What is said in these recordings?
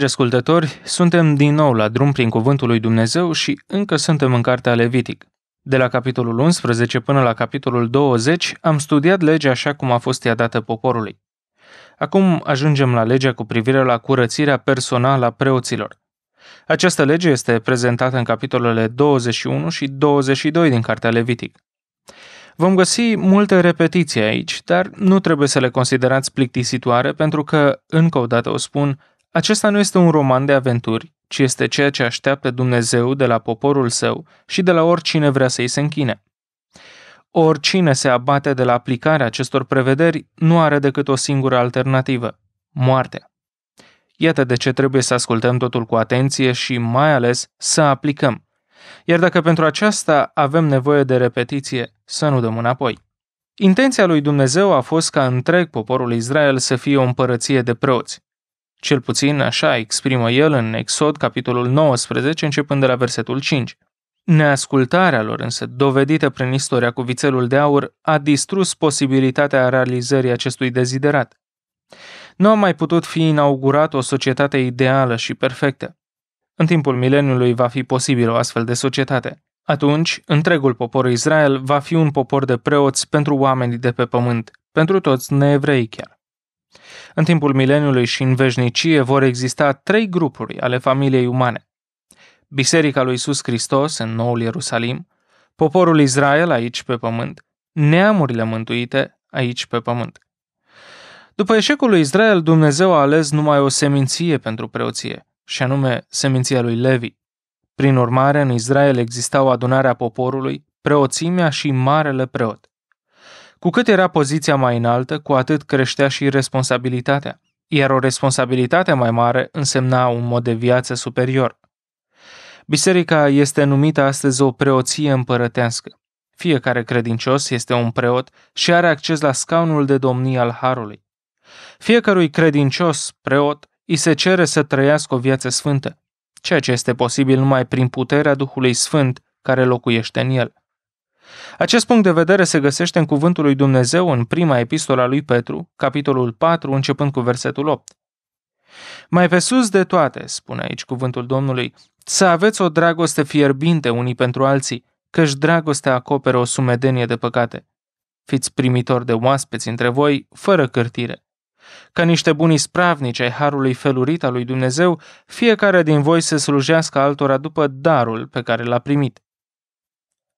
Dragi ascultători, suntem din nou la drum prin Cuvântul lui Dumnezeu și încă suntem în Cartea Levitic. De la capitolul 11 până la capitolul 20 am studiat legea așa cum a fost ea dată poporului. Acum ajungem la legea cu privire la curățirea personală a preoților. Această lege este prezentată în capitolele 21 și 22 din Cartea Levitic. Vom găsi multe repetiții aici, dar nu trebuie să le considerați plictisitoare pentru că, încă o dată o spun, acesta nu este un roman de aventuri, ci este ceea ce așteaptă Dumnezeu de la poporul său și de la oricine vrea să-i se închine. Oricine se abate de la aplicarea acestor prevederi nu are decât o singură alternativă, moartea. Iată de ce trebuie să ascultăm totul cu atenție și mai ales să aplicăm. Iar dacă pentru aceasta avem nevoie de repetiție, să nu dăm înapoi. Intenția lui Dumnezeu a fost ca întreg poporul Israel să fie o împărăție de preoți, cel puțin așa exprimă el în Exod, capitolul 19, începând de la versetul 5. Neascultarea lor însă, dovedită prin istoria cu vițelul de aur, a distrus posibilitatea realizării acestui deziderat. Nu a mai putut fi inaugurată o societate ideală și perfectă. În timpul mileniului va fi posibil o astfel de societate. Atunci, întregul popor Israel va fi un popor de preoți pentru oamenii de pe pământ, pentru toți neevrei chiar. În timpul mileniului și în veșnicie vor exista trei grupuri ale familiei umane. Biserica lui Isus Hristos în Noul Ierusalim, poporul Israel aici pe pământ, neamurile mântuite aici pe pământ. După eșecul lui Israel, Dumnezeu a ales numai o seminție pentru preoție, și anume seminția lui Levi. Prin urmare, în Israel existau adunarea poporului, preoțimea și marele preot. Cu cât era poziția mai înaltă, cu atât creștea și responsabilitatea, iar o responsabilitate mai mare însemna un mod de viață superior. Biserica este numită astăzi o preoție împărătească. Fiecare credincios este un preot și are acces la scaunul de domnie al Harului. Fiecărui credincios preot îi se cere să trăiască o viață sfântă, ceea ce este posibil numai prin puterea Duhului Sfânt care locuiește în el. Acest punct de vedere se găsește în Cuvântul lui Dumnezeu în prima epistola lui Petru, capitolul 4, începând cu versetul 8. Mai pe sus de toate, spune aici cuvântul Domnului, să aveți o dragoste fierbinte unii pentru alții, căci dragostea acoperă o sumedenie de păcate. Fiți primitori de oaspeți între voi, fără cârtire. Ca niște buni spravnici ai harului felurit al lui Dumnezeu, fiecare din voi să slujească altora după darul pe care l-a primit.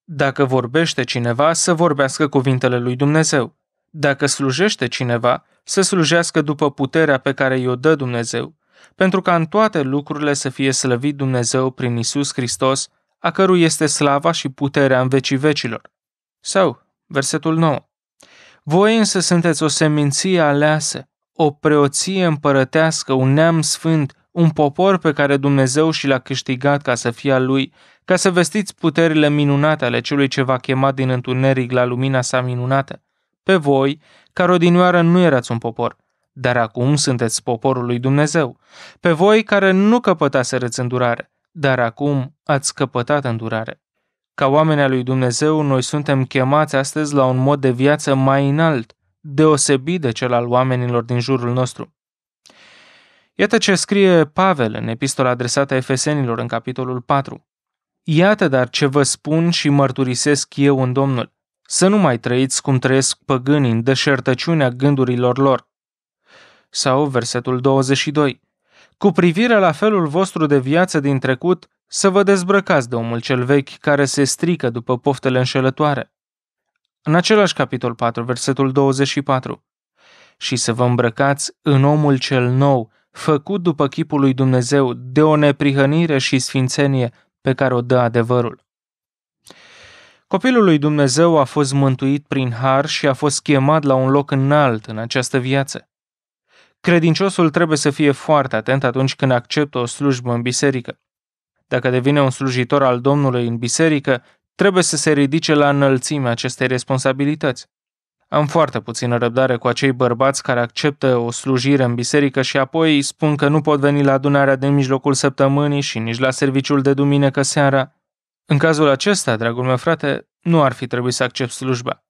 Dacă vorbește cineva, să vorbească cuvintele lui Dumnezeu. Dacă slujește cineva, să slujească după puterea pe care i-o dă Dumnezeu, pentru ca în toate lucrurile să fie slăvit Dumnezeu prin Isus Hristos, a cărui este slava și puterea în vecii vecilor. Sau, versetul 9. Voi însă sunteți o seminție aleasă, o preoție împărătească, un neam sfânt, un popor pe care Dumnezeu și l-a câștigat ca să fie al lui, ca să vestiți puterile minunate ale celui ce va chema din întuneric la lumina sa minunată, pe voi, care odinioară nu erați un popor, dar acum sunteți poporul lui Dumnezeu, pe voi care nu căpătasereți îndurare, dar acum ați căpătat îndurare. Ca oamenii lui Dumnezeu, noi suntem chemați astăzi la un mod de viață mai înalt, deosebit de cel al oamenilor din jurul nostru. Iată ce scrie Pavel în epistola adresată Efesenilor în capitolul 4. Iată dar ce vă spun și mărturisesc eu în Domnul. Să nu mai trăiți cum trăiesc păgânii în deșertăciunea gândurilor lor. Sau versetul 22. Cu privire la felul vostru de viață din trecut, să vă dezbrăcați de omul cel vechi care se strică după poftele înșelătoare. În același capitol 4, versetul 24. Și să vă îmbrăcați în omul cel nou, făcut după chipul lui Dumnezeu, de o neprihănire și sfințenie, pe care o dă adevărul. Copilul lui Dumnezeu a fost mântuit prin har și a fost chemat la un loc înalt în această viață. Credinciosul trebuie să fie foarte atent atunci când acceptă o slujbă în biserică. Dacă devine un slujitor al Domnului în biserică, trebuie să se ridice la înălțimea acestei responsabilități. Am foarte puțină răbdare cu acei bărbați care acceptă o slujire în biserică și apoi spun că nu pot veni la adunarea de mijlocul săptămânii și nici la serviciul de duminică seara. În cazul acesta, dragul meu frate, nu ar fi trebuit să accept slujba.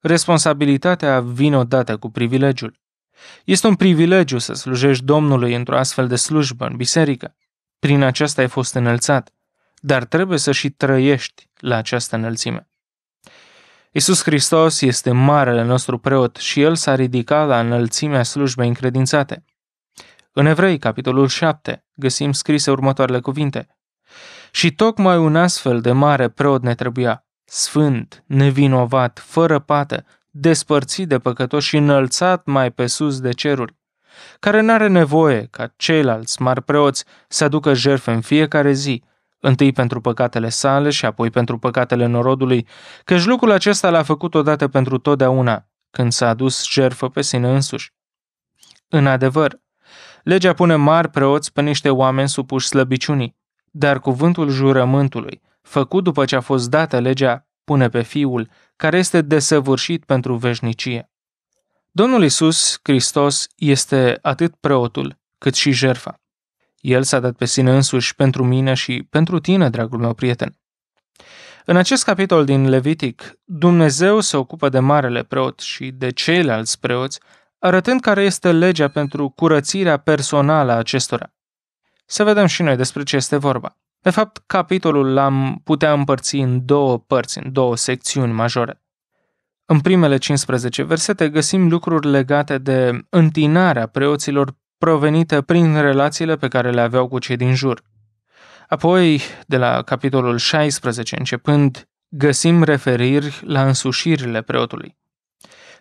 Responsabilitatea vine odată cu privilegiul. Este un privilegiu să slujești Domnului într-o astfel de slujbă în biserică. Prin aceasta ai fost înălțat, dar trebuie să și trăiești la această înălțime. Isus Hristos este marele nostru preot și El s-a ridicat la înălțimea slujbei încredințate. În Evrei, capitolul 7, găsim scrise următoarele cuvinte. Și tocmai un astfel de mare preot ne trebuia, sfânt, nevinovat, fără pată, despărțit de păcătoși și înălțat mai pe sus de ceruri, care n-are nevoie ca ceilalți mari preoți să aducă jertfe în fiecare zi, întâi pentru păcatele sale și apoi pentru păcatele norodului, căci lucrul acesta l-a făcut odată pentru totdeauna, când s-a adus jerfă pe sine însuși. În adevăr, legea pune mari preoți pe niște oameni supuși slăbiciunii, dar cuvântul jurământului, făcut după ce a fost dată legea, pune pe fiul, care este desăvârșit pentru veșnicie. Domnul Isus, Hristos, este atât preotul cât și jerfa. El s-a dat pe sine însuși pentru mine și pentru tine, dragul meu prieten. În acest capitol din Levitic, Dumnezeu se ocupă de marele preot și de ceilalți preoți, arătând care este legea pentru curățirea personală a acestora. Să vedem și noi despre ce este vorba. De fapt, capitolul l-am putea împărți în două părți, în două secțiuni majore. În primele 15 versete găsim lucruri legate de întinarea preoților provenită prin relațiile pe care le aveau cu cei din jur. Apoi, de la capitolul 16 începând, găsim referiri la însușirile preotului.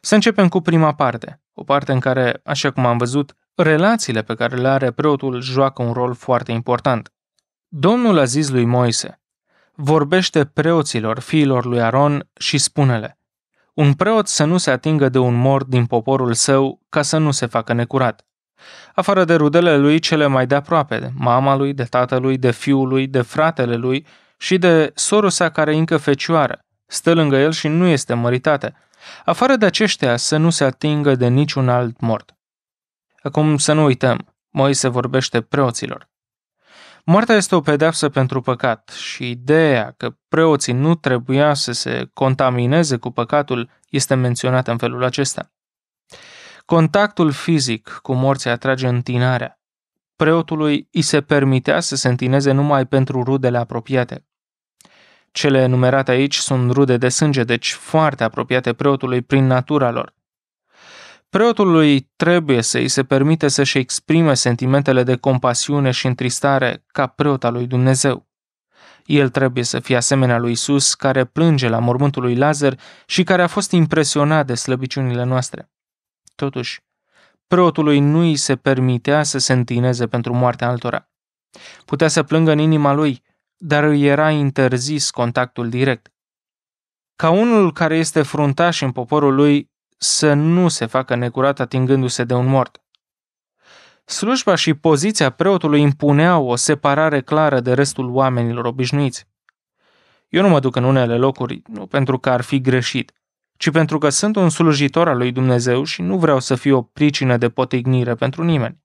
Să începem cu prima parte, o parte în care, așa cum am văzut, relațiile pe care le are preotul joacă un rol foarte important. Domnul a zis lui Moise, vorbește preoților, fiilor lui Aron și spune-le, un preot să nu se atingă de un mort din poporul său ca să nu se facă necurat afară de rudele lui cele mai de aproape, mama lui, de tatălui, de fiul lui, de fratele lui și de sorul sa care încă fecioară, stă lângă el și nu este măritată, afară de aceștia să nu se atingă de niciun alt mort. Acum să nu uităm, Moise vorbește preoților. Moartea este o pedeapsă pentru păcat și ideea că preoții nu trebuia să se contamineze cu păcatul este menționată în felul acesta. Contactul fizic cu morții atrage întinarea. Preotului îi se permitea să se întineze numai pentru rudele apropiate. Cele enumerate aici sunt rude de sânge, deci foarte apropiate preotului prin natura lor. Preotului trebuie să îi se permite să-și exprime sentimentele de compasiune și întristare ca preot al lui Dumnezeu. El trebuie să fie asemenea lui Isus, care plânge la mormântul lui Lazar și care a fost impresionat de slăbiciunile noastre. Totuși, preotului nu îi se permitea să se întineze pentru moartea altora. Putea să plângă în inima lui, dar îi era interzis contactul direct. Ca unul care este fruntaș în poporul lui să nu se facă necurat atingându-se de un mort. Slujba și poziția preotului impuneau o separare clară de restul oamenilor obișnuiți. Eu nu mă duc în unele locuri, nu pentru că ar fi greșit, ci pentru că sunt un slujitor al lui Dumnezeu și nu vreau să fiu o pricină de potignire pentru nimeni.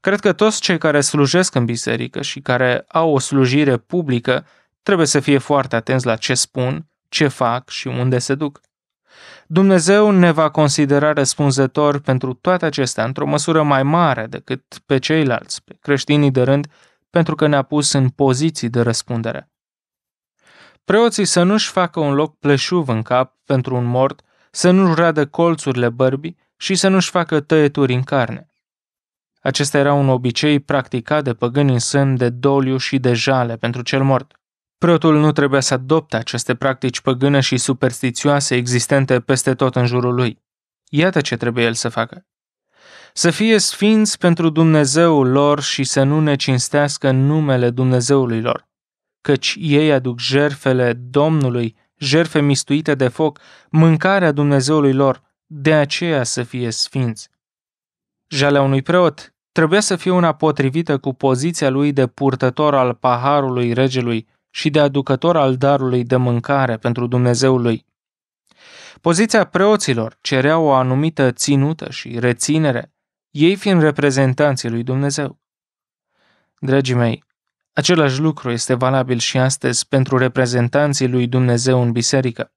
Cred că toți cei care slujesc în biserică și care au o slujire publică trebuie să fie foarte atenți la ce spun, ce fac și unde se duc. Dumnezeu ne va considera răspunzător pentru toate acestea într-o măsură mai mare decât pe ceilalți, pe creștinii de rând, pentru că ne-a pus în poziții de răspundere. Preoții să nu-și facă un loc pleșuv în cap pentru un mort, să nu-și radă colțurile bărbii și să nu-și facă tăieturi în carne. Acesta era un obicei practicat de păgâni în sân de doliu și de jale pentru cel mort. Preotul nu trebuia să adopte aceste practici păgâne și superstițioase existente peste tot în jurul lui. Iată ce trebuie el să facă. Să fie sfinți pentru Dumnezeul lor și să nu ne cinstească numele Dumnezeului lor căci ei aduc jerfele Domnului, jerfe mistuite de foc, mâncarea Dumnezeului lor, de aceea să fie sfinți. Jalea unui preot trebuia să fie una potrivită cu poziția lui de purtător al paharului regelui și de aducător al darului de mâncare pentru Dumnezeului. Poziția preoților cerea o anumită ținută și reținere, ei fiind reprezentanții lui Dumnezeu. Dragii mei, Același lucru este valabil și astăzi pentru reprezentanții lui Dumnezeu în biserică.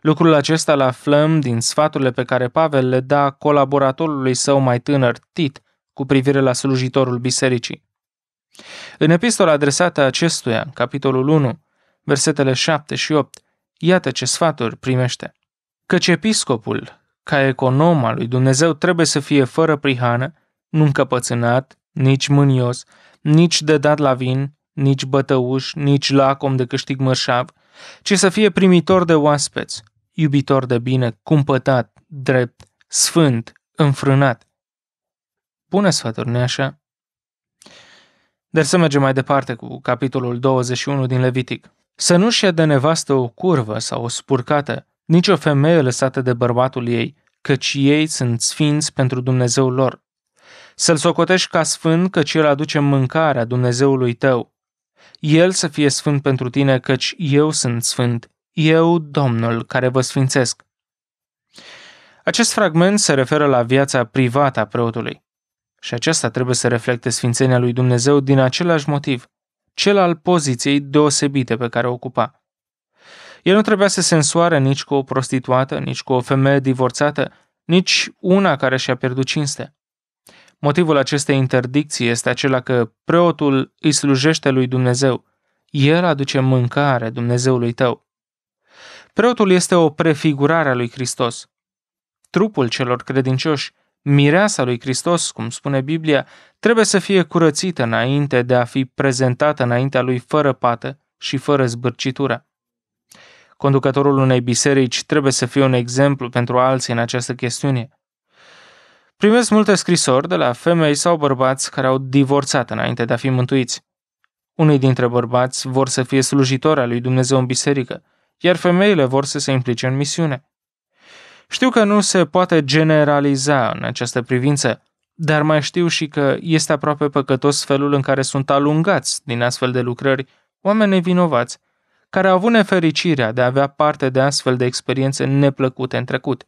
Lucrul acesta îl aflăm din sfaturile pe care Pavel le da colaboratorului său mai tânăr, Tit, cu privire la slujitorul bisericii. În epistola adresată acestuia, capitolul 1, versetele 7 și 8, iată ce sfaturi primește. Căci episcopul, ca econom al lui Dumnezeu, trebuie să fie fără prihană, nu încăpățânat, nici mânios, nici de dat la vin, nici bătăuș, nici lacom de câștig mărșav, ci să fie primitor de oaspeți, iubitor de bine, cumpătat, drept, sfânt, înfrânat. Bună sfaturi, nu așa? Dar să mergem mai departe cu capitolul 21 din Levitic. Să nu-și de nevastă o curvă sau o spurcată, nici o femeie lăsată de bărbatul ei, căci ei sunt sfinți pentru Dumnezeul lor. Să-l socotești ca sfânt, căci el aduce mâncarea Dumnezeului tău. El să fie sfânt pentru tine, căci eu sunt sfânt, eu, Domnul, care vă sfințesc. Acest fragment se referă la viața privată a preotului. Și aceasta trebuie să reflecte sfințenia lui Dumnezeu din același motiv, cel al poziției deosebite pe care o ocupa. El nu trebuia să se însoare nici cu o prostituată, nici cu o femeie divorțată, nici una care și-a pierdut cinstea. Motivul acestei interdicții este acela că preotul îi slujește lui Dumnezeu. El aduce mâncare Dumnezeului tău. Preotul este o prefigurare a lui Hristos. Trupul celor credincioși, mireasa lui Hristos, cum spune Biblia, trebuie să fie curățită înainte de a fi prezentată înaintea lui fără pată și fără zbârcitură. Conducătorul unei biserici trebuie să fie un exemplu pentru alții în această chestiune – Primesc multe scrisori de la femei sau bărbați care au divorțat înainte de a fi mântuiți. Unii dintre bărbați vor să fie slujitori al lui Dumnezeu în biserică, iar femeile vor să se implice în misiune. Știu că nu se poate generaliza în această privință, dar mai știu și că este aproape păcătos felul în care sunt alungați din astfel de lucrări oameni nevinovați, care au avut nefericirea de a avea parte de astfel de experiențe neplăcute în trecut.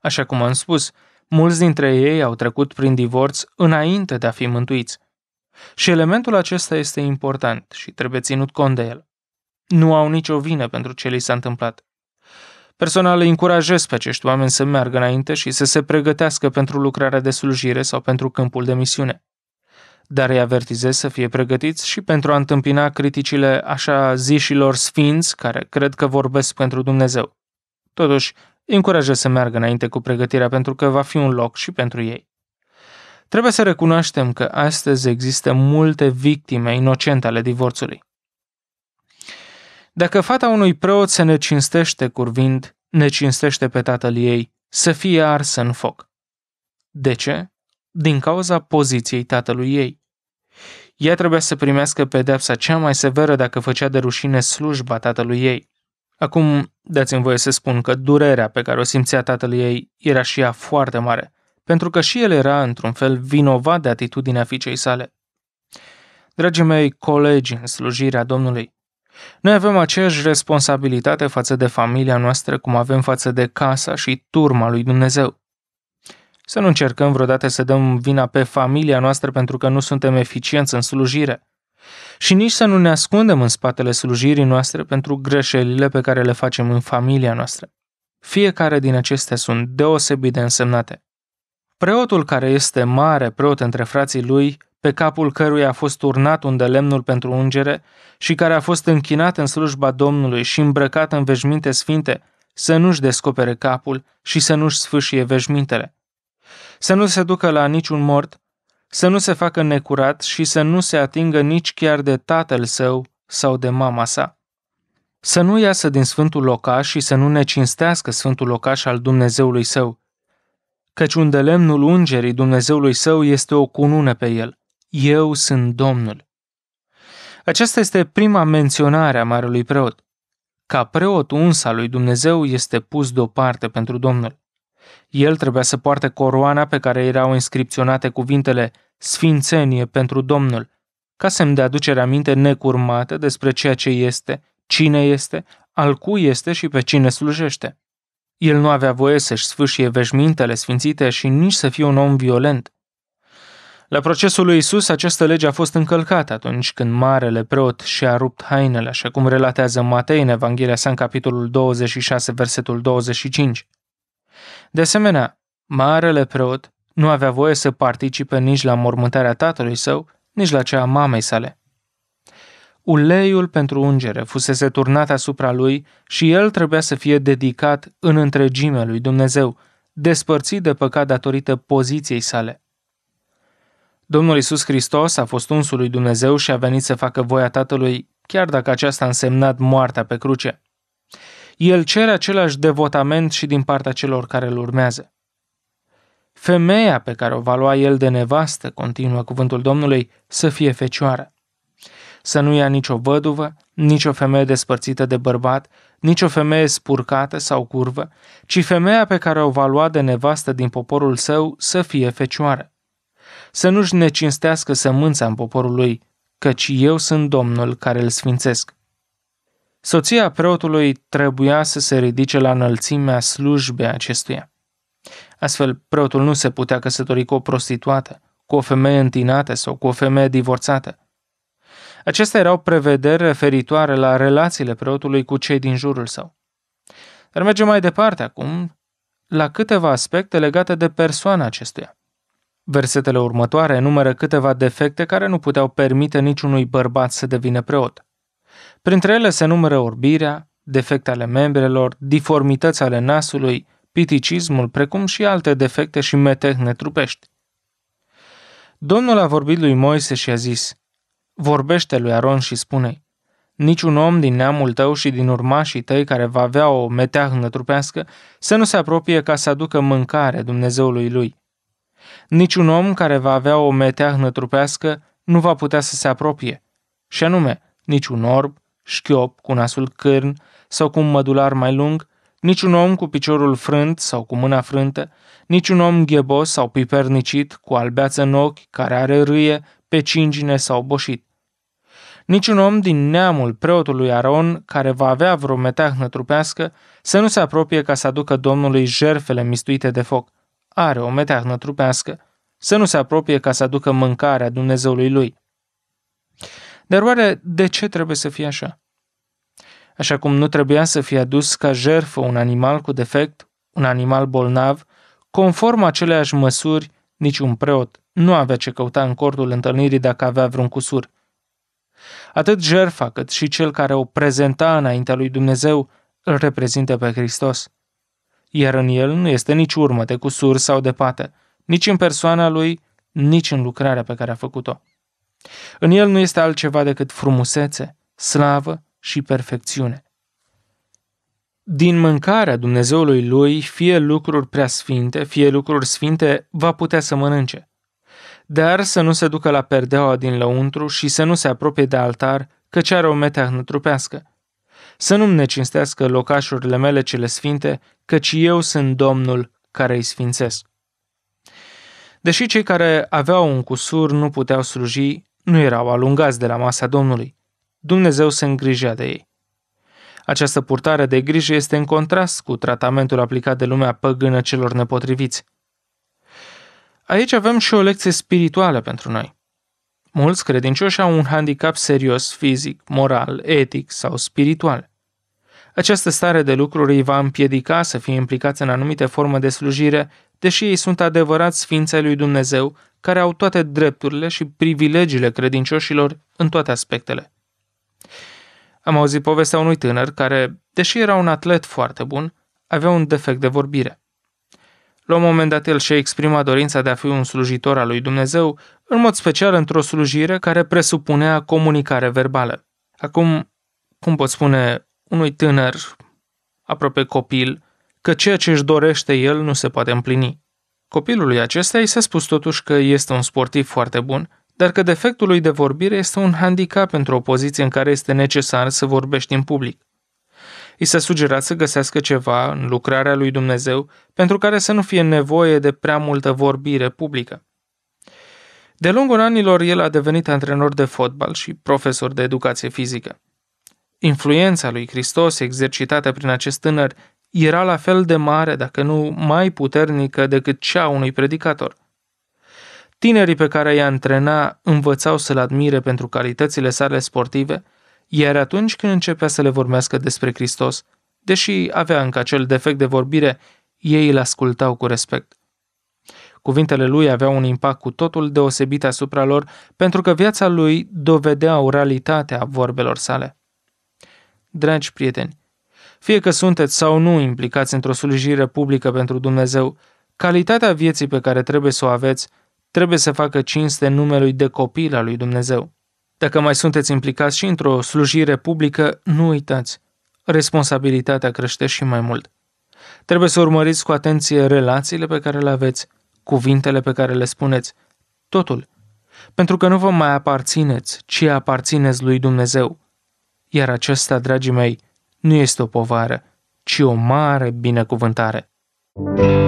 Așa cum am spus, Mulți dintre ei au trecut prin divorț înainte de a fi mântuiți. Și elementul acesta este important și trebuie ținut cont de el. Nu au nicio vină pentru ce li s-a întâmplat. Personal îi încurajez pe acești oameni să meargă înainte și să se pregătească pentru lucrarea de slujire sau pentru câmpul de misiune. Dar îi avertizez să fie pregătiți și pentru a întâmpina criticile așa zișilor sfinți care cred că vorbesc pentru Dumnezeu. Totuși, îi încurajez să meargă înainte cu pregătirea pentru că va fi un loc și pentru ei. Trebuie să recunoaștem că astăzi există multe victime inocente ale divorțului. Dacă fata unui preot se necinstește curvind, necinstește pe tatăl ei, să fie arsă în foc. De ce? Din cauza poziției tatălui ei. Ea trebuia să primească pedepsa cea mai severă dacă făcea de rușine slujba tatălui ei. Acum, dați-mi voie să spun că durerea pe care o simțea tatăl ei era și ea foarte mare, pentru că și el era, într-un fel, vinovat de atitudinea fiicei sale. Dragii mei colegi în slujirea Domnului, noi avem aceeași responsabilitate față de familia noastră cum avem față de casa și turma lui Dumnezeu. Să nu încercăm vreodată să dăm vina pe familia noastră pentru că nu suntem eficienți în slujire. Și nici să nu ne ascundem în spatele slujirii noastre pentru greșelile pe care le facem în familia noastră. Fiecare din acestea sunt deosebit de însemnate. Preotul care este mare preot între frații lui, pe capul căruia a fost turnat un de lemnul pentru ungere și care a fost închinat în slujba Domnului și îmbrăcat în veșminte sfinte, să nu-și descopere capul și să nu-și sfâșie veșmintele. Să nu se ducă la niciun mort, să nu se facă necurat și să nu se atingă nici chiar de tatăl său sau de mama sa. Să nu iasă din sfântul locaș și să nu ne cinstească sfântul locaș al Dumnezeului său, căci unde lemnul ungerii Dumnezeului său este o cunună pe el. Eu sunt Domnul. Aceasta este prima menționare a marelui preot. Ca preot uns al lui Dumnezeu este pus deoparte pentru Domnul. El trebuia să poarte coroana pe care erau inscripționate cuvintele Sfințenie pentru Domnul, ca semn de aducere aminte necurmată despre ceea ce este, cine este, al cui este și pe cine slujește. El nu avea voie să-și sfâșie veșmintele sfințite și nici să fie un om violent. La procesul lui Isus, această lege a fost încălcată atunci când marele preot și-a rupt hainele, așa cum relatează Matei în Evanghelia sa în capitolul 26, versetul 25. De asemenea, marele preot nu avea voie să participe nici la mormântarea tatălui său, nici la cea a mamei sale. Uleiul pentru ungere fusese turnat asupra lui și el trebuia să fie dedicat în întregime lui Dumnezeu, despărțit de păcat datorită poziției sale. Domnul Isus Hristos a fost unsul lui Dumnezeu și a venit să facă voia Tatălui, chiar dacă aceasta a însemnat moartea pe cruce el cere același devotament și din partea celor care îl urmează. Femeia pe care o va lua el de nevastă, continuă cuvântul Domnului, să fie fecioară. Să nu ia nicio văduvă, nicio femeie despărțită de bărbat, nicio femeie spurcată sau curvă, ci femeia pe care o va lua de nevastă din poporul său să fie fecioară. Să nu-și necinstească sămânța în poporul lui, căci eu sunt Domnul care îl sfințesc. Soția preotului trebuia să se ridice la înălțimea slujbei acestuia. Astfel, preotul nu se putea căsători cu o prostituată, cu o femeie întinată sau cu o femeie divorțată. Acestea erau prevederi referitoare la relațiile preotului cu cei din jurul său. Dar mergem mai departe acum la câteva aspecte legate de persoana acestuia. Versetele următoare enumeră câteva defecte care nu puteau permite niciunui bărbat să devină preot. Printre ele se numără orbirea, defecte ale membrelor, diformități ale nasului, piticismul, precum și alte defecte și metehne trupești. Domnul a vorbit lui Moise și a zis, Vorbește lui Aron și spune Niciun om din neamul tău și din urmașii tăi care va avea o meteahnă trupească să nu se apropie ca să aducă mâncare Dumnezeului lui. Niciun om care va avea o meteahnă trupească nu va putea să se apropie, și anume, niciun orb, șchiop cu nasul cârn sau cu un mădular mai lung, niciun om cu piciorul frânt sau cu mâna frântă, niciun om ghebos sau pipernicit cu albeață în ochi care are râie, pe cingine sau boșit. Niciun om din neamul preotului Aron care va avea vreo meteahnă trupească să nu se apropie ca să aducă Domnului jerfele mistuite de foc. Are o meteahnă trupească. Să nu se apropie ca să aducă mâncarea Dumnezeului lui. Dar oare de ce trebuie să fie așa? Așa cum nu trebuia să fie adus ca jerfă un animal cu defect, un animal bolnav, conform aceleași măsuri, niciun preot nu avea ce căuta în cordul întâlnirii dacă avea vreun cusur. Atât jerfa cât și cel care o prezenta înaintea lui Dumnezeu îl reprezintă pe Hristos. Iar în el nu este nici urmă de cusur sau de pată, nici în persoana lui, nici în lucrarea pe care a făcut-o. În el nu este altceva decât frumusețe, slavă și perfecțiune. Din mâncarea Dumnezeului lui, fie lucruri prea sfinte, fie lucruri sfinte, va putea să mănânce. Dar să nu se ducă la perdeaua din lăuntru și să nu se apropie de altar, căci are o meteahnă trupească. Să nu-mi necinstească locașurile mele cele sfinte, căci eu sunt Domnul care îi sfințesc. Deși cei care aveau un cusur nu puteau sluji, nu erau alungați de la masa Domnului. Dumnezeu se îngrijea de ei. Această purtare de grijă este în contrast cu tratamentul aplicat de lumea păgână celor nepotriviți. Aici avem și o lecție spirituală pentru noi. Mulți credincioși au un handicap serios fizic, moral, etic sau spiritual. Această stare de lucruri îi va împiedica să fie implicați în anumite forme de slujire, deși ei sunt adevărați ființe lui Dumnezeu care au toate drepturile și privilegiile credincioșilor în toate aspectele. Am auzit povestea unui tânăr care, deși era un atlet foarte bun, avea un defect de vorbire. La un moment dat el și-a exprimat dorința de a fi un slujitor al lui Dumnezeu, în mod special într-o slujire care presupunea comunicare verbală. Acum, cum pot spune unui tânăr, aproape copil, că ceea ce își dorește el nu se poate împlini. Copilului acesta i s-a spus totuși că este un sportiv foarte bun, dar că defectul lui de vorbire este un handicap pentru o poziție în care este necesar să vorbești în public. I s-a sugerat să găsească ceva în lucrarea lui Dumnezeu pentru care să nu fie nevoie de prea multă vorbire publică. De lungul anilor, el a devenit antrenor de fotbal și profesor de educație fizică. Influența lui Hristos exercitată prin acest tânăr era la fel de mare, dacă nu mai puternică decât cea unui predicator. Tinerii pe care i-a antrena învățau să-l admire pentru calitățile sale sportive, iar atunci când începea să le vorbească despre Hristos, deși avea încă acel defect de vorbire, ei îl ascultau cu respect. Cuvintele lui aveau un impact cu totul deosebit asupra lor, pentru că viața lui dovedea oralitatea vorbelor sale. Dragi prieteni, fie că sunteți sau nu implicați într-o slujire publică pentru Dumnezeu, calitatea vieții pe care trebuie să o aveți trebuie să facă cinste numelui de copil al lui Dumnezeu. Dacă mai sunteți implicați și într-o slujire publică, nu uitați, responsabilitatea crește și mai mult. Trebuie să urmăriți cu atenție relațiile pe care le aveți, cuvintele pe care le spuneți, totul. Pentru că nu vă mai aparțineți, ci aparțineți lui Dumnezeu. Iar acesta, dragii mei, nu este o povară, ci o mare binecuvântare. Thank you